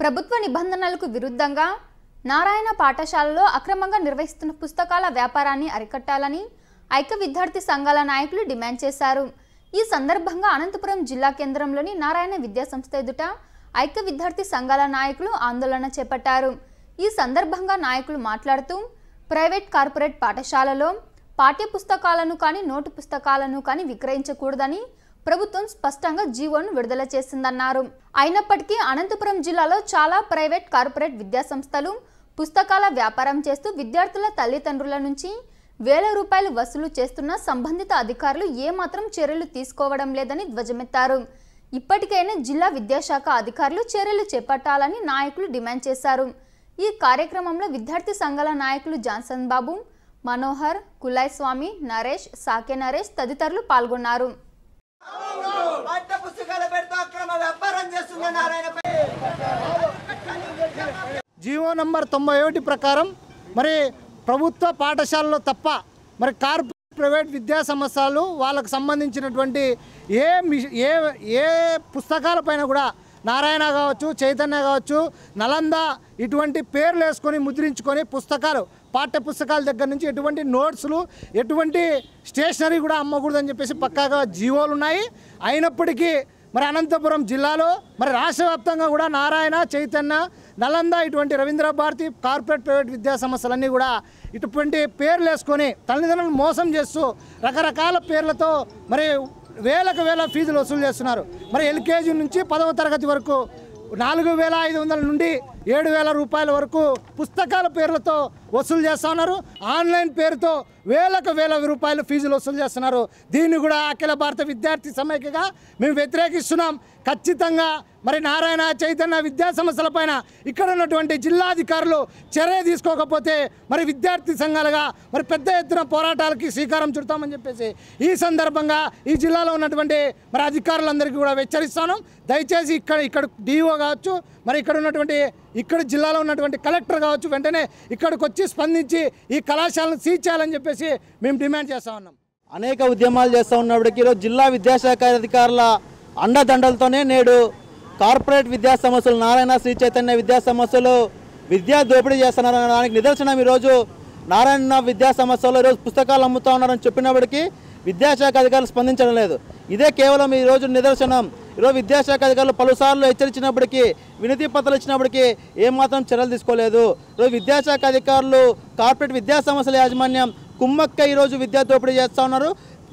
ప్రభుత్వ నిబంధనలకు విరుద్ధంగా నారాయణ పాఠశాలలో అక్రమంగా నిర్వహిస్తున్న పుస్తకాల వ్యాపారాన్ని అరికట్టాలని ఐక్య విద్యార్థి సంఘాల నాయకులు డిమాండ్ చేశారు ఈ సందర్భంగా అనంతపురం జిల్లా కేంద్రంలోని నారాయణ విద్యాసంస్థ ఎదుట ఐక్య విద్యార్థి సంఘాల నాయకులు ఆందోళన చేపట్టారు ఈ సందర్భంగా నాయకులు మాట్లాడుతూ ప్రైవేట్ కార్పొరేట్ పాఠశాలలో పాఠ్య పుస్తకాలను కానీ నోటు పుస్తకాలను కానీ విక్రయించకూడదని ప్రభుత్వం స్పష్టంగా జీవోను విడుదల చేసిందన్నారు అయినప్పటికీ అనంతపురం జిల్లాలో చాలా ప్రైవేట్ కార్పొరేట్ విద్యాసంస్థలు పుస్తకాల వ్యాపారం చేస్తూ విద్యార్థుల తల్లిదండ్రుల నుంచి వేల రూపాయలు వసూలు చేస్తున్న సంబంధిత అధికారులు ఏమాత్రం చర్యలు తీసుకోవడం లేదని ధ్వజమెత్తారు ఇప్పటికైనా జిల్లా విద్యాశాఖ అధికారులు చర్యలు చేపట్టాలని నాయకులు డిమాండ్ చేశారు ఈ కార్యక్రమంలో విద్యార్థి సంఘాల నాయకులు జాన్సన్ బాబు మనోహర్ కులాయ్ స్వామి నరేష్ సాకే నరేష్ తదితరులు పాల్గొన్నారు జీవో నంబర్ తొంభై ఒకటి ప్రకారం మరి ప్రభుత్వ పాఠశాలలో తప్ప మరి కార్పొరేట్ ప్రైవేట్ విద్యా సంస్థలు వాళ్ళకు సంబంధించినటువంటి ఏ ఏ ఏ పుస్తకాలపైన కూడా నారాయణ కావచ్చు చైతన్య కావచ్చు నలంద ఇటువంటి పేర్లు వేసుకొని ముద్రించుకొని పుస్తకాలు పాఠ్య పుస్తకాల దగ్గర నుంచి ఎటువంటి నోట్స్లు ఎటువంటి స్టేషనరీ కూడా అమ్మకూడదని చెప్పేసి పక్కాగా జీవోలు ఉన్నాయి అయినప్పటికీ మరి అనంతపురం జిల్లాలో మరి రాష్ట్ర వ్యాప్తంగా కూడా నారాయణ చైతన్య నలంద ఇటువంటి రవీంద్ర భారతి కార్పొరేట్ ప్రైవేట్ విద్యా సంస్థలన్నీ కూడా ఇటువంటి పేర్లు వేసుకొని తల్లిదండ్రులను మోసం చేస్తూ రకరకాల పేర్లతో మరి వేలకు వేల ఫీజులు వసూలు చేస్తున్నారు మరి ఎల్కేజీ నుంచి పదవ తరగతి వరకు నాలుగు వేల ఐదు వందల నుండి ఏడు వేల రూపాయల వరకు పుస్తకాల పేర్లతో వసూలు చేస్తున్నారు ఆన్లైన్ పేరుతో వేలకు వేల రూపాయలు ఫీజులు వసూలు చేస్తున్నారు దీన్ని కూడా అఖిల భారత విద్యార్థి సమైక్యగా మేము వ్యతిరేకిస్తున్నాం ఖచ్చితంగా మరి నారాయణ చైతన్య విద్యా పైన ఇక్కడ ఉన్నటువంటి జిల్లాధికారులు చర్య తీసుకోకపోతే మరి విద్యార్థి సంఘాలుగా మరి పెద్ద ఎత్తున పోరాటాలకి శ్రీకారం చుడతామని చెప్పేసి ఈ సందర్భంగా ఈ జిల్లాలో ఉన్నటువంటి మరి అధికారులందరికీ కూడా హెచ్చరిస్తాను దయచేసి ఇక్కడ ఇక్కడ డిఓ కావచ్చు మరి ఇక్కడ ఉన్నటువంటి ఇక్కడ జిల్లాలో ఉన్నటువంటి కలెక్టర్ కావచ్చు వెంటనే ఇక్కడికి వచ్చి స్పందించి ఈ కళాశాలను సీజ్ చేయాలని చెప్పేసి మేము డిమాండ్ చేస్తూ ఉన్నాం అనేక ఉద్యమాలు చేస్తూ ఉన్నప్పటికీ ఈరోజు జిల్లా విద్యాశాఖ అధికారుల అండదండలతోనే నేడు కార్పొరేట్ విద్యా సమస్యలు నారాయణ శ్రీ చైతన్య విద్యా సమస్యలు విద్యా దోపిడీ దానికి నిదర్శనం ఈరోజు నారాయణ విద్యా సమస్యలు ఈరోజు పుస్తకాలు అమ్ముతా ఉన్నారని చెప్పినప్పటికీ విద్యాశాఖ అధికారులు స్పందించడం లేదు ఇదే కేవలం ఈ రోజు నిదర్శనం ఈరోజు విద్యాశాఖ అధికారులు పలుసార్లు హెచ్చరించినప్పటికీ వినతి పత్రాలు ఇచ్చినప్పటికీ ఏమాత్రం చర్యలు తీసుకోలేదు ఈరోజు విద్యాశాఖ అధికారులు కార్పొరేట్ విద్యా సంస్థల యాజమాన్యం కుమ్మక్క ఈరోజు విద్యా దోపిడీ చేస్తూ ఉన్నారు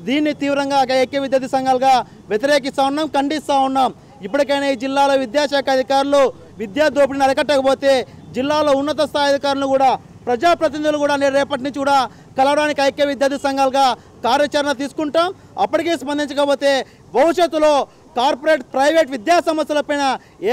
దీన్ని తీవ్రంగా ఐక్య విద్యార్థి సంఘాలుగా వ్యతిరేకిస్తూ ఉన్నాం ఖండిస్తూ ఉన్నాం ఇప్పటికైనా ఈ జిల్లాలో విద్యాశాఖ అధికారులు విద్యా దోపిడీని అరికట్టకపోతే జిల్లాలో ఉన్నత స్థాయి అధికారులను కూడా ప్రజాప్రతినిధులు కూడా నేను రేపటి నుంచి కూడా కలవడానికి ఐక్య విద్యార్థి సంఘాలుగా కార్యాచరణ తీసుకుంటాం అప్పటికే స్పందించకపోతే భవిష్యత్తులో కార్పొరేట్ ప్రైవేట్ విద్యా సంస్థలపైన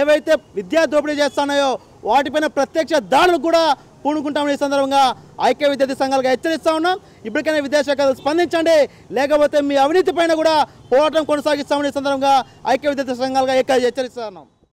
ఏవైతే విద్యా దోపిడీ చేస్తున్నాయో వాటిపైన ప్రత్యక్ష దాడులు కూడా పూనుకుంటామని ఈ సందర్భంగా ఐక్య విద్యార్థి సంఘాలుగా హెచ్చరిస్తా ఉన్నాం ఇప్పటికైనా విద్యాశాఖ స్పందించండి లేకపోతే మీ అవినీతి పైన కూడా పోరాటం కొనసాగిస్తామని ఈ సందర్భంగా ఐక్య విద్యార్థి సంఘాలుగా హెచ్చరిస్తా ఉన్నాం